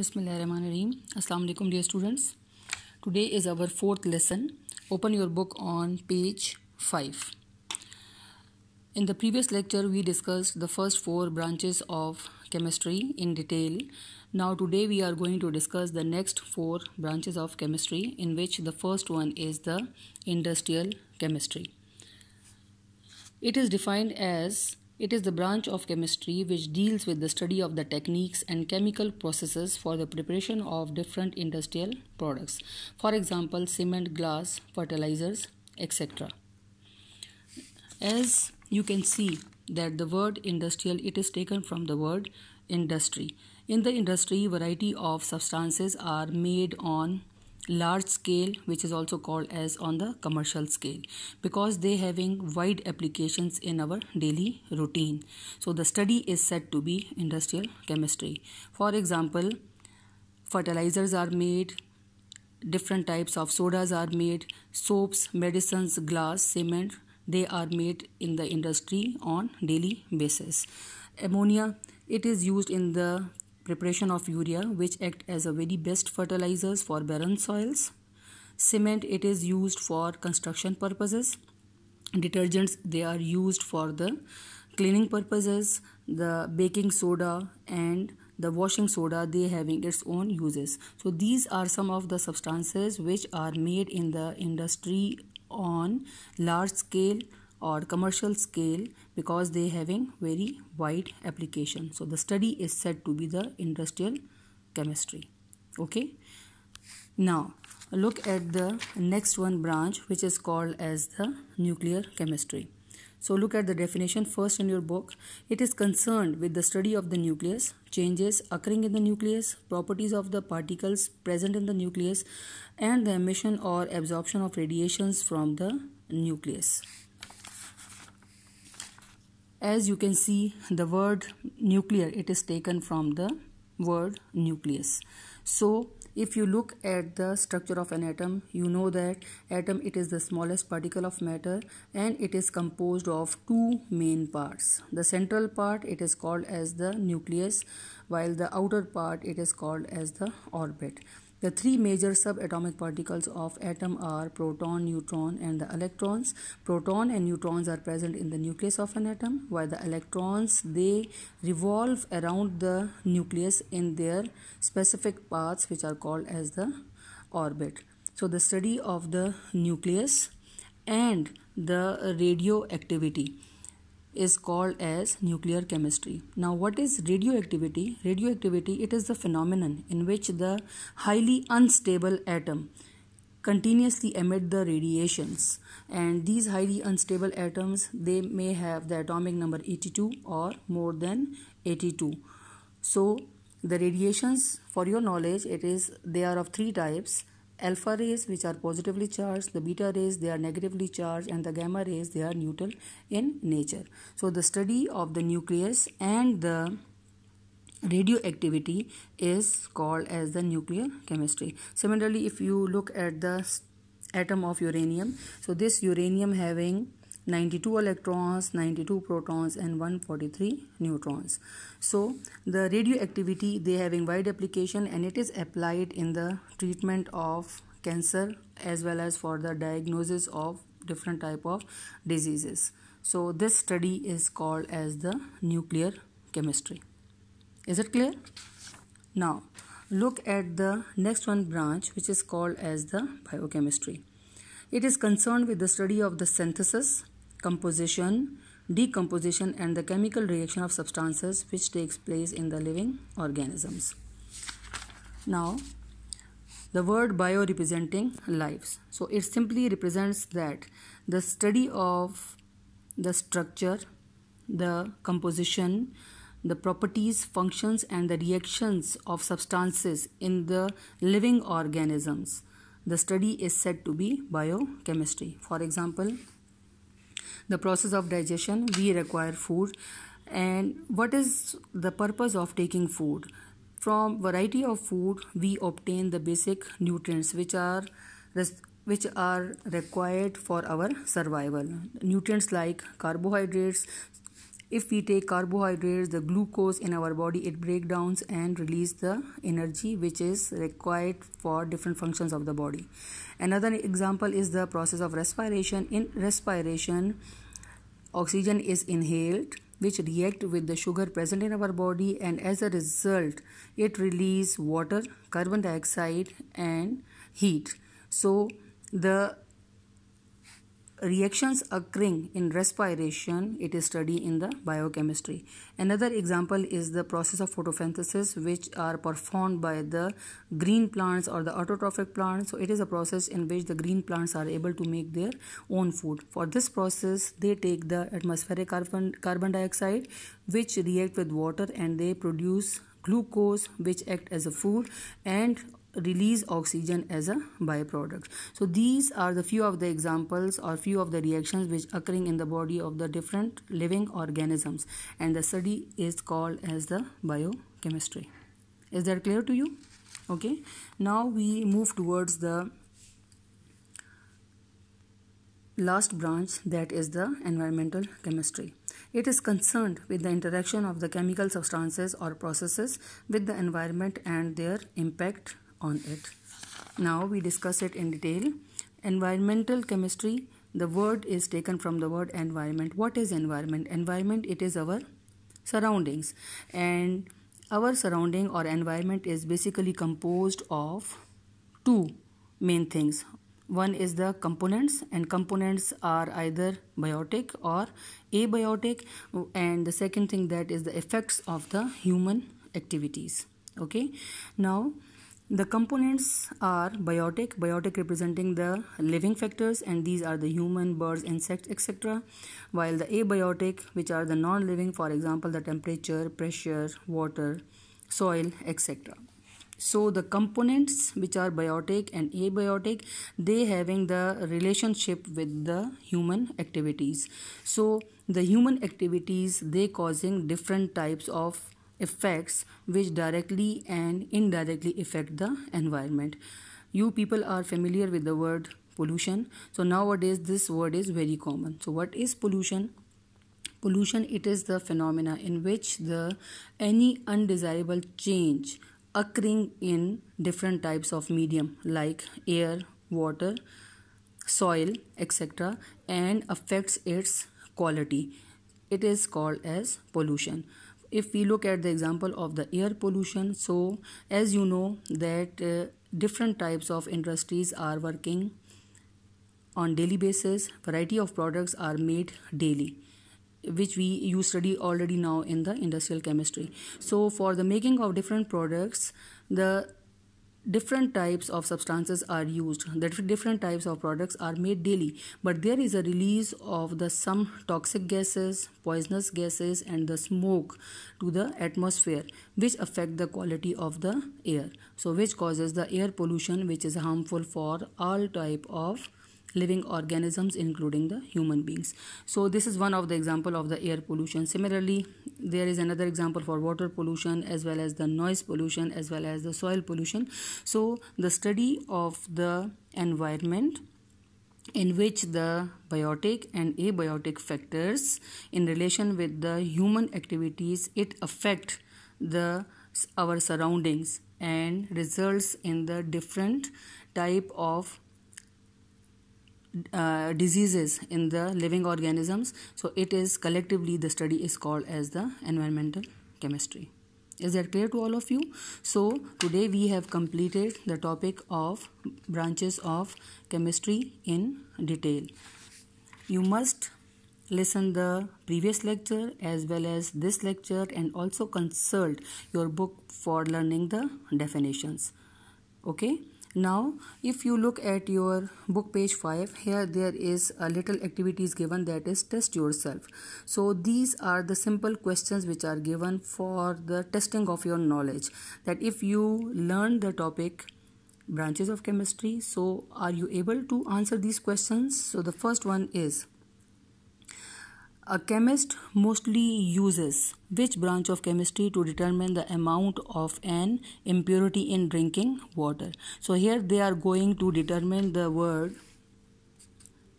Bismillahirrahmanirrahim. Assalamu alaikum dear students. Today is our fourth lesson. Open your book on page 5. In the previous lecture we discussed the first four branches of chemistry in detail. Now today we are going to discuss the next four branches of chemistry in which the first one is the industrial chemistry. It is defined as it is the branch of chemistry which deals with the study of the techniques and chemical processes for the preparation of different industrial products. For example, cement, glass, fertilizers, etc. As you can see that the word industrial it is taken from the word industry. In the industry, variety of substances are made on large scale which is also called as on the commercial scale because they having wide applications in our daily routine so the study is said to be industrial chemistry for example fertilizers are made different types of sodas are made soaps medicines glass cement they are made in the industry on daily basis ammonia it is used in the preparation of urea which act as a very best fertilizers for barren soils cement it is used for construction purposes detergents they are used for the cleaning purposes the baking soda and the washing soda they having its own uses so these are some of the substances which are made in the industry on large scale or commercial scale because they having very wide application so the study is said to be the industrial chemistry okay now look at the next one branch which is called as the nuclear chemistry so look at the definition first in your book it is concerned with the study of the nucleus changes occurring in the nucleus properties of the particles present in the nucleus and the emission or absorption of radiations from the nucleus as you can see the word nuclear it is taken from the word nucleus so if you look at the structure of an atom you know that atom it is the smallest particle of matter and it is composed of two main parts the central part it is called as the nucleus while the outer part it is called as the orbit the three major subatomic particles of atom are proton, neutron and the electrons. Proton and neutrons are present in the nucleus of an atom while the electrons they revolve around the nucleus in their specific paths which are called as the orbit. So the study of the nucleus and the radioactivity is called as nuclear chemistry. Now, what is radioactivity? Radioactivity it is the phenomenon in which the highly unstable atom continuously emit the radiations and these highly unstable atoms they may have the atomic number 82 or more than 82 so the radiations for your knowledge it is they are of three types alpha rays which are positively charged the beta rays they are negatively charged and the gamma rays they are neutral in nature so the study of the nucleus and the radioactivity is called as the nuclear chemistry similarly if you look at the atom of uranium so this uranium having 92 electrons 92 protons and 143 neutrons so the radioactivity they having wide application and it is applied in the treatment of cancer as well as for the diagnosis of different type of diseases so this study is called as the nuclear chemistry is it clear now look at the next one branch which is called as the biochemistry it is concerned with the study of the synthesis, composition, decomposition and the chemical reaction of substances which takes place in the living organisms. Now, the word bio representing lives. So, it simply represents that the study of the structure, the composition, the properties, functions, and the reactions of substances in the living organisms the study is said to be biochemistry. For example, the process of digestion, we require food and what is the purpose of taking food? From variety of food, we obtain the basic nutrients which are which are required for our survival. Nutrients like carbohydrates, if we take carbohydrates the glucose in our body it breaks down and release the energy which is required for different functions of the body another example is the process of respiration in respiration oxygen is inhaled which react with the sugar present in our body and as a result it release water carbon dioxide and heat so the reactions occurring in respiration it is studied in the biochemistry another example is the process of photosynthesis which are performed by the green plants or the autotrophic plants so it is a process in which the green plants are able to make their own food for this process they take the atmospheric carbon carbon dioxide which react with water and they produce glucose which act as a food and release oxygen as a byproduct so these are the few of the examples or few of the reactions which occurring in the body of the different living organisms and the study is called as the biochemistry is that clear to you okay now we move towards the last branch that is the environmental chemistry it is concerned with the interaction of the chemical substances or processes with the environment and their impact on it. Now we discuss it in detail. Environmental chemistry, the word is taken from the word environment. What is environment? Environment, it is our surroundings. And our surrounding or environment is basically composed of two main things. One is the components and components are either biotic or abiotic and the second thing that is the effects of the human activities. Okay. Now the components are biotic, biotic representing the living factors, and these are the human, birds, insects, etc. While the abiotic, which are the non living, for example, the temperature, pressure, water, soil, etc. So, the components which are biotic and abiotic, they having the relationship with the human activities. So, the human activities they causing different types of effects which directly and indirectly affect the environment. You people are familiar with the word pollution. So nowadays this word is very common. So what is pollution? Pollution it is the phenomena in which the any undesirable change occurring in different types of medium like air, water, soil, etc., and affects its quality. It is called as pollution if we look at the example of the air pollution so as you know that uh, different types of industries are working on daily basis variety of products are made daily which we you study already now in the industrial chemistry so for the making of different products the different types of substances are used different types of products are made daily but there is a release of the some toxic gases poisonous gases and the smoke to the atmosphere which affect the quality of the air so which causes the air pollution which is harmful for all type of living organisms including the human beings so this is one of the example of the air pollution similarly there is another example for water pollution as well as the noise pollution as well as the soil pollution so the study of the environment in which the biotic and abiotic factors in relation with the human activities it affect the our surroundings and results in the different type of uh, diseases in the living organisms so it is collectively the study is called as the environmental chemistry is that clear to all of you so today we have completed the topic of branches of chemistry in detail you must listen the previous lecture as well as this lecture and also consult your book for learning the definitions okay now if you look at your book page 5 here there is a little activities given that is test yourself so these are the simple questions which are given for the testing of your knowledge that if you learn the topic branches of chemistry so are you able to answer these questions so the first one is a chemist mostly uses which branch of chemistry to determine the amount of an impurity in drinking water. So here they are going to determine the word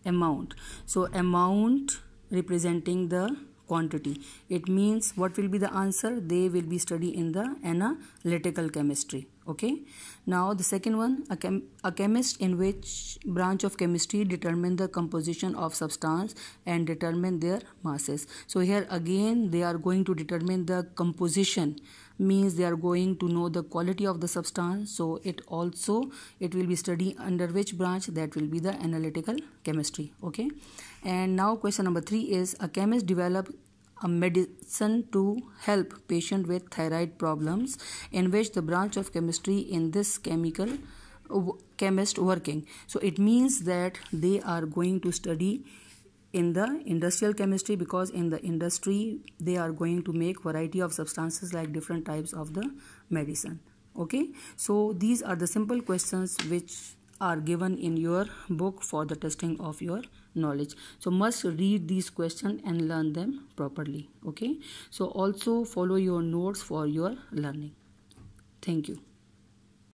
amount. So amount representing the quantity it means what will be the answer they will be study in the analytical chemistry okay now the second one a, chem a chemist in which branch of chemistry determine the composition of substance and determine their masses so here again they are going to determine the composition means they are going to know the quality of the substance so it also it will be study under which branch that will be the analytical chemistry okay and now question number 3 is a chemist develop a medicine to help patient with thyroid problems in which the branch of chemistry in this chemical chemist working so it means that they are going to study in the industrial chemistry because in the industry they are going to make variety of substances like different types of the medicine okay so these are the simple questions which are given in your book for the testing of your knowledge so must read these questions and learn them properly okay so also follow your notes for your learning thank you